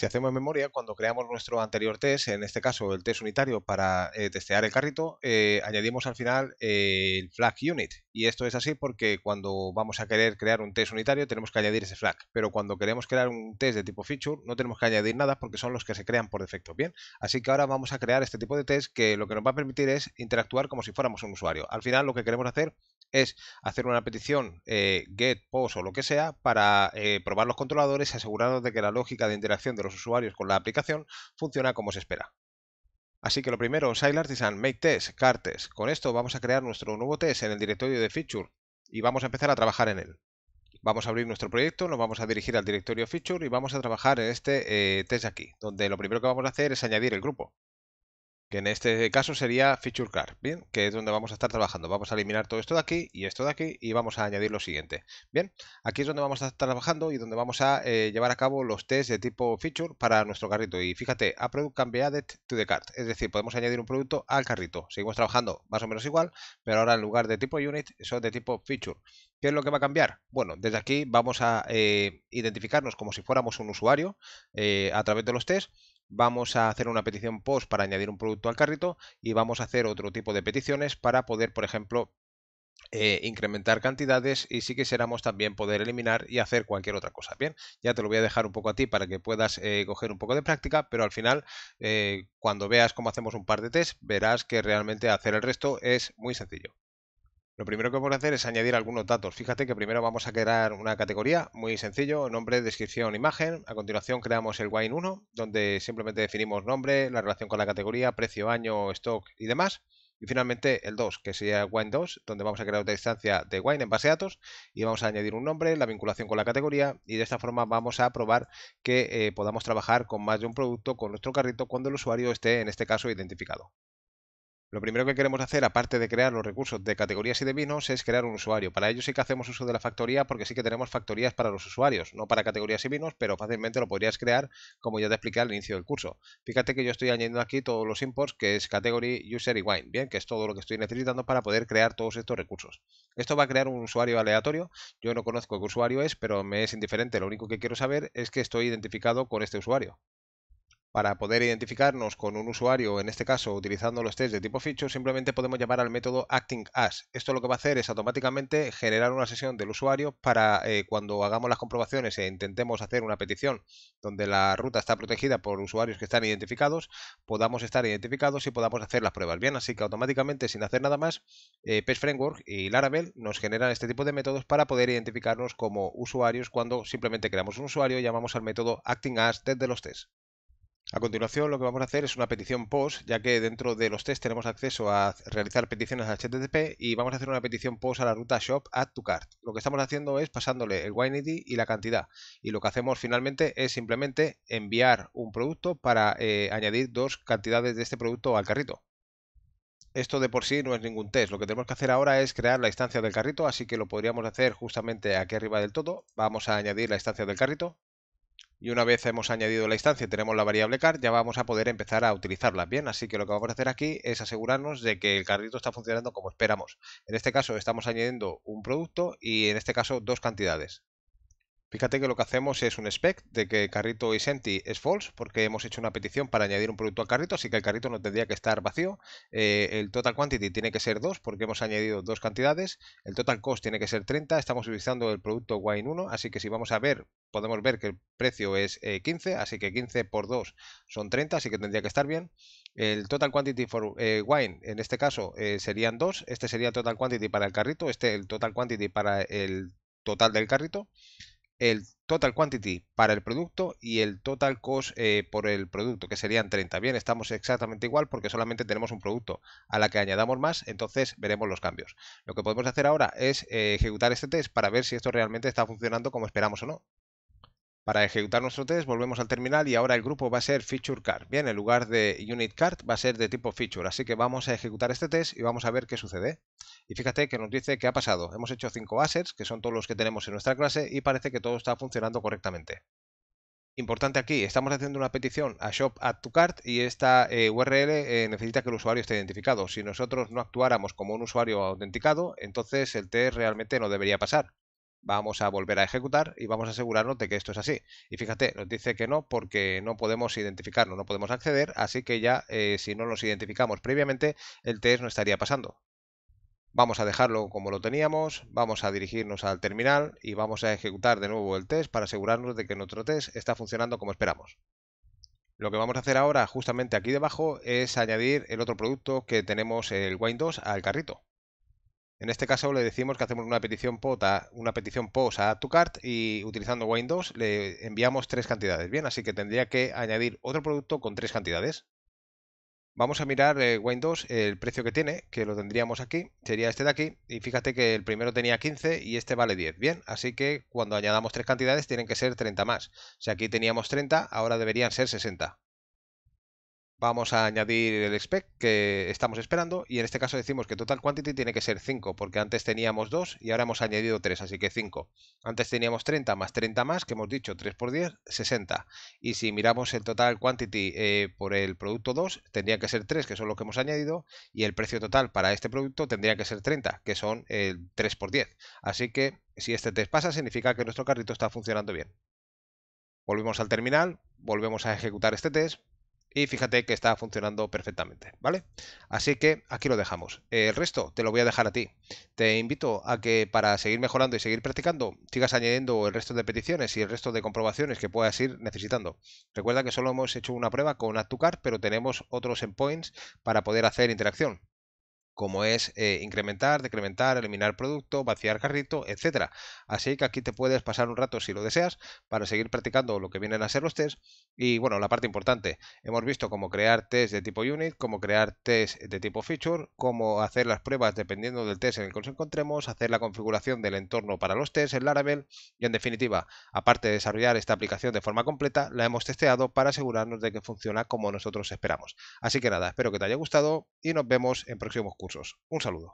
Si hacemos memoria, cuando creamos nuestro anterior test, en este caso el test unitario para eh, testear el carrito, eh, añadimos al final eh, el flag unit. Y esto es así porque cuando vamos a querer crear un test unitario tenemos que añadir ese flag. Pero cuando queremos crear un test de tipo feature no tenemos que añadir nada porque son los que se crean por defecto. Bien, así que ahora vamos a crear este tipo de test que lo que nos va a permitir es interactuar como si fuéramos un usuario. Al final lo que queremos hacer es hacer una petición eh, GET, POST o lo que sea para eh, probar los controladores y asegurarnos de que la lógica de interacción de los usuarios con la aplicación funciona como se espera. Así que lo primero, Artisan, make test, Cartes. Con esto vamos a crear nuestro nuevo test en el directorio de feature y vamos a empezar a trabajar en él. Vamos a abrir nuestro proyecto, nos vamos a dirigir al directorio feature y vamos a trabajar en este eh, test aquí, donde lo primero que vamos a hacer es añadir el grupo que en este caso sería feature Card. ¿bien? Que es donde vamos a estar trabajando. Vamos a eliminar todo esto de aquí y esto de aquí y vamos a añadir lo siguiente, ¿bien? Aquí es donde vamos a estar trabajando y donde vamos a eh, llevar a cabo los tests de tipo feature para nuestro carrito. Y fíjate, a product can to the cart, es decir, podemos añadir un producto al carrito. Seguimos trabajando más o menos igual, pero ahora en lugar de tipo unit, son de tipo feature. ¿Qué es lo que va a cambiar? Bueno, desde aquí vamos a eh, identificarnos como si fuéramos un usuario eh, a través de los tests vamos a hacer una petición post para añadir un producto al carrito y vamos a hacer otro tipo de peticiones para poder, por ejemplo, eh, incrementar cantidades y si quisiéramos también poder eliminar y hacer cualquier otra cosa. Bien, ya te lo voy a dejar un poco a ti para que puedas eh, coger un poco de práctica, pero al final eh, cuando veas cómo hacemos un par de test verás que realmente hacer el resto es muy sencillo. Lo primero que vamos a hacer es añadir algunos datos. Fíjate que primero vamos a crear una categoría, muy sencillo, nombre, descripción, imagen. A continuación creamos el Wine 1, donde simplemente definimos nombre, la relación con la categoría, precio, año, stock y demás. Y finalmente el 2, que sería Wine 2, donde vamos a crear otra instancia de Wine en base a datos y vamos a añadir un nombre, la vinculación con la categoría y de esta forma vamos a probar que eh, podamos trabajar con más de un producto con nuestro carrito cuando el usuario esté en este caso identificado. Lo primero que queremos hacer, aparte de crear los recursos de categorías y de vinos, es crear un usuario. Para ello sí que hacemos uso de la factoría porque sí que tenemos factorías para los usuarios, no para categorías y vinos, pero fácilmente lo podrías crear como ya te expliqué al inicio del curso. Fíjate que yo estoy añadiendo aquí todos los imports que es category, user y wine, bien, que es todo lo que estoy necesitando para poder crear todos estos recursos. Esto va a crear un usuario aleatorio, yo no conozco qué usuario es, pero me es indiferente, lo único que quiero saber es que estoy identificado con este usuario. Para poder identificarnos con un usuario, en este caso utilizando los tests de tipo ficho, simplemente podemos llamar al método acting as. Esto lo que va a hacer es automáticamente generar una sesión del usuario para eh, cuando hagamos las comprobaciones e intentemos hacer una petición donde la ruta está protegida por usuarios que están identificados, podamos estar identificados y podamos hacer las pruebas. Bien, así que automáticamente sin hacer nada más, eh, Framework y Laravel nos generan este tipo de métodos para poder identificarnos como usuarios cuando simplemente creamos un usuario y llamamos al método acting as desde los tests. A continuación lo que vamos a hacer es una petición POST, ya que dentro de los test tenemos acceso a realizar peticiones a HTTP y vamos a hacer una petición POST a la ruta shop add to cart. Lo que estamos haciendo es pasándole el wine y la cantidad y lo que hacemos finalmente es simplemente enviar un producto para eh, añadir dos cantidades de este producto al carrito. Esto de por sí no es ningún test, lo que tenemos que hacer ahora es crear la instancia del carrito, así que lo podríamos hacer justamente aquí arriba del todo. Vamos a añadir la instancia del carrito, y una vez hemos añadido la instancia y tenemos la variable car, ya vamos a poder empezar a utilizarla. bien. Así que lo que vamos a hacer aquí es asegurarnos de que el carrito está funcionando como esperamos. En este caso estamos añadiendo un producto y en este caso dos cantidades. Fíjate que lo que hacemos es un spec de que carrito y senti es false porque hemos hecho una petición para añadir un producto al carrito, así que el carrito no tendría que estar vacío. Eh, el total quantity tiene que ser 2 porque hemos añadido dos cantidades. El total cost tiene que ser 30. Estamos utilizando el producto wine 1, así que si vamos a ver, podemos ver que el precio es 15, eh, así que 15 por 2 son 30, así que tendría que estar bien. El total quantity for eh, wine, en este caso, serían 2. Este sería el total quantity para el carrito, este el total quantity para el total del carrito el total quantity para el producto y el total cost eh, por el producto, que serían 30. Bien, estamos exactamente igual porque solamente tenemos un producto a la que añadamos más, entonces veremos los cambios. Lo que podemos hacer ahora es eh, ejecutar este test para ver si esto realmente está funcionando como esperamos o no. Para ejecutar nuestro test volvemos al terminal y ahora el grupo va a ser feature card. Bien, en lugar de unit card va a ser de tipo feature, así que vamos a ejecutar este test y vamos a ver qué sucede. Y fíjate que nos dice qué ha pasado. Hemos hecho 5 assets, que son todos los que tenemos en nuestra clase, y parece que todo está funcionando correctamente. Importante aquí, estamos haciendo una petición a shop cart y esta eh, URL eh, necesita que el usuario esté identificado. Si nosotros no actuáramos como un usuario autenticado, entonces el test realmente no debería pasar vamos a volver a ejecutar y vamos a asegurarnos de que esto es así. Y fíjate, nos dice que no porque no podemos identificarlo, no podemos acceder, así que ya eh, si no nos identificamos previamente, el test no estaría pasando. Vamos a dejarlo como lo teníamos, vamos a dirigirnos al terminal y vamos a ejecutar de nuevo el test para asegurarnos de que nuestro test está funcionando como esperamos. Lo que vamos a hacer ahora justamente aquí debajo es añadir el otro producto que tenemos el Windows al carrito. En este caso le decimos que hacemos una petición POST a, una a cart y utilizando Windows le enviamos tres cantidades. Bien, así que tendría que añadir otro producto con tres cantidades. Vamos a mirar eh, Windows el precio que tiene, que lo tendríamos aquí, sería este de aquí, y fíjate que el primero tenía 15 y este vale 10, bien, así que cuando añadamos tres cantidades tienen que ser 30 más. Si aquí teníamos 30, ahora deberían ser 60 vamos a añadir el spec que estamos esperando y en este caso decimos que total quantity tiene que ser 5 porque antes teníamos 2 y ahora hemos añadido 3, así que 5. Antes teníamos 30 más 30 más, que hemos dicho 3 por 10, 60. Y si miramos el total quantity eh, por el producto 2, tendría que ser 3, que son lo que hemos añadido, y el precio total para este producto tendría que ser 30, que son el 3 por 10. Así que si este test pasa, significa que nuestro carrito está funcionando bien. Volvemos al terminal, volvemos a ejecutar este test, y fíjate que está funcionando perfectamente, ¿vale? Así que aquí lo dejamos. El resto te lo voy a dejar a ti. Te invito a que para seguir mejorando y seguir practicando, sigas añadiendo el resto de peticiones y el resto de comprobaciones que puedas ir necesitando. Recuerda que solo hemos hecho una prueba con ActuCard, pero tenemos otros endpoints para poder hacer interacción como es eh, incrementar, decrementar, eliminar producto, vaciar carrito, etcétera. Así que aquí te puedes pasar un rato si lo deseas para seguir practicando lo que vienen a ser los tests. Y bueno, la parte importante, hemos visto cómo crear test de tipo unit, cómo crear test de tipo feature, cómo hacer las pruebas dependiendo del test en el que nos encontremos, hacer la configuración del entorno para los tests en Laravel y en definitiva, aparte de desarrollar esta aplicación de forma completa, la hemos testeado para asegurarnos de que funciona como nosotros esperamos. Así que nada, espero que te haya gustado y nos vemos en próximos cursos. Un saludo.